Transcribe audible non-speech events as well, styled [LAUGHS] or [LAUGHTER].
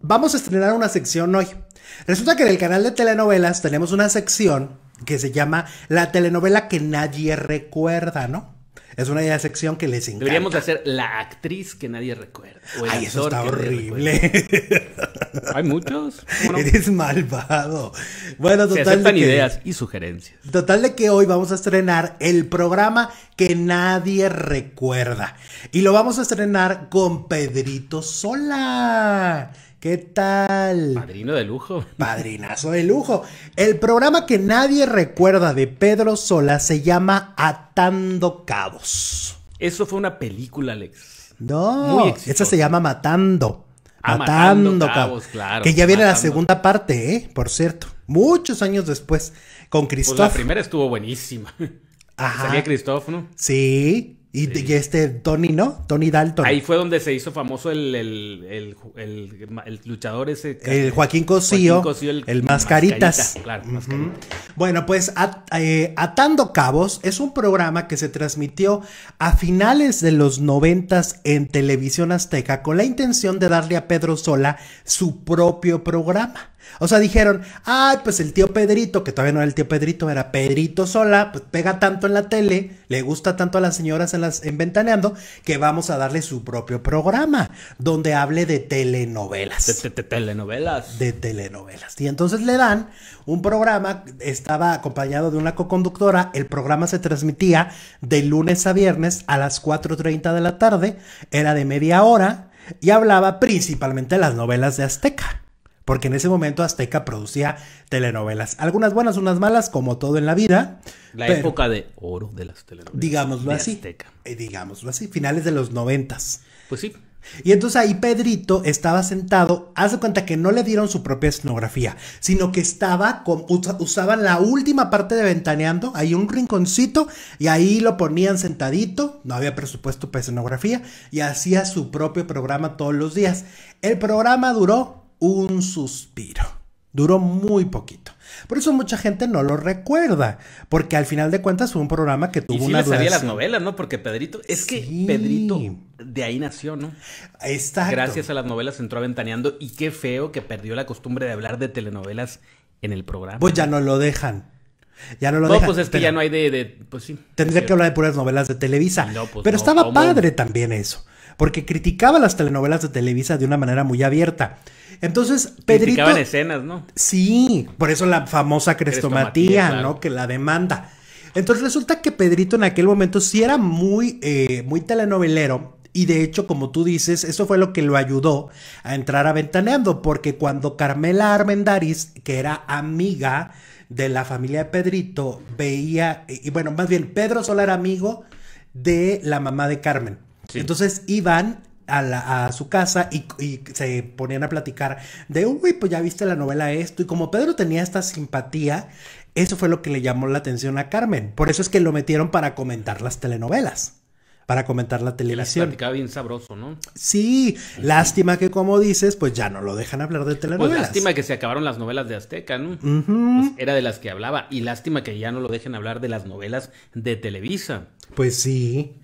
Vamos a estrenar una sección hoy. Resulta que en el canal de telenovelas tenemos una sección que se llama La telenovela que nadie recuerda, ¿no? Es una sección que les encanta. Deberíamos hacer la actriz que nadie recuerda. Ay, eso está horrible. [LAUGHS] [LAUGHS] ¿Hay muchos? Eres malvado. Bueno, total. Se aceptan ideas y sugerencias. Total de que hoy vamos a estrenar el programa que nadie recuerda. Y lo vamos a estrenar con Pedrito Sola. ¿Qué tal? Padrino de lujo. Padrinazo de lujo. El programa que nadie recuerda de Pedro Sola se llama Atando Cabos. Eso fue una película, Alex. No, esa se llama Matando matando, cabos, claro. Que ya viene la segunda parte, ¿eh? Por cierto. Muchos años después, con Cristóbal. Pues la primera estuvo buenísima. ¿Sabía [LAUGHS] Salía Cristóbal, ¿no? Sí. Y, este Tony, ¿no? Tony Dalton. Ahí fue donde se hizo famoso el, el, luchador ese. El Joaquín Cosío. el, Mascaritas. Bueno, pues eh, Atando Cabos es un programa que se transmitió a finales de los noventas en televisión azteca con la intención de darle a Pedro Sola su propio programa. O sea, dijeron, ay, pues el tío Pedrito, que todavía no era el tío Pedrito, era Pedrito Sola, pues pega tanto en la tele, le gusta tanto a las señoras en las en Ventaneando, que vamos a darle su propio programa, donde hable de telenovelas. De, telenovelas. De telenovelas. Y entonces le dan un programa, estaba acompañado de una coconductora, el programa se transmitía de lunes a viernes a las 4.30 de la tarde, era de media hora, y hablaba principalmente de las novelas de Azteca. Porque en ese momento Azteca producía telenovelas. Algunas buenas, unas malas, como todo en la vida. La época de oro de las telenovelas. Digámoslo así. Azteca. Eh, digámoslo así, finales de los noventas. Pues sí. Y entonces ahí Pedrito estaba sentado, hace cuenta que no le dieron su propia escenografía, sino que estaba, con, usaban la última parte de Ventaneando, Ahí un rinconcito, y ahí lo ponían sentadito, no había presupuesto para escenografía, y hacía su propio programa todos los días. El programa duró un suspiro. Duró muy poquito. Por eso mucha gente no lo recuerda, porque al final de cuentas fue un programa que tuvo y sí una sabía las novelas, ¿no? Porque Pedrito, es que Pedrito de ahí nació, ¿no? Exacto. Gracias a las novelas entró aventaneando y qué feo que perdió la costumbre de hablar de telenovelas en el programa. Pues ya no lo dejan. Ya no lo dejan. no, pues es que ya no hay de, pues sí. Tendría que hablar de puras novelas de Televisa. No, pues Pero estaba padre también eso, porque criticaba las telenovelas de Televisa de una manera muy abierta. Entonces, Pedrito. escenas, ¿no? Sí, por eso la famosa crestomatía, ¿no? Que la demanda. Entonces resulta que Pedrito en aquel momento sí era muy, eh, muy telenovelero. Y de hecho, como tú dices, eso fue lo que lo ayudó a entrar aventaneando. porque cuando Carmela Armendariz, que era amiga de la familia de Pedrito, veía, eh, y bueno, más bien Pedro era amigo de la mamá de Carmen. Entonces iban a, su casa y, se ponían a platicar de, uy, pues ya viste la novela esto. Y como Pedro tenía esta simpatía, eso fue lo que le llamó la atención a Carmen. Por eso es que lo metieron para comentar las telenovelas. Para comentar la televisión. Platicaba bien sabroso, ¿no? Sí, lástima que como dices, pues ya no lo dejan hablar de pues telenovelas. Pues lástima que se acabaron las novelas de Azteca, ¿no? Pues era de las que hablaba. Y lástima que ya no lo dejen hablar de las novelas de Televisa. Pues sí.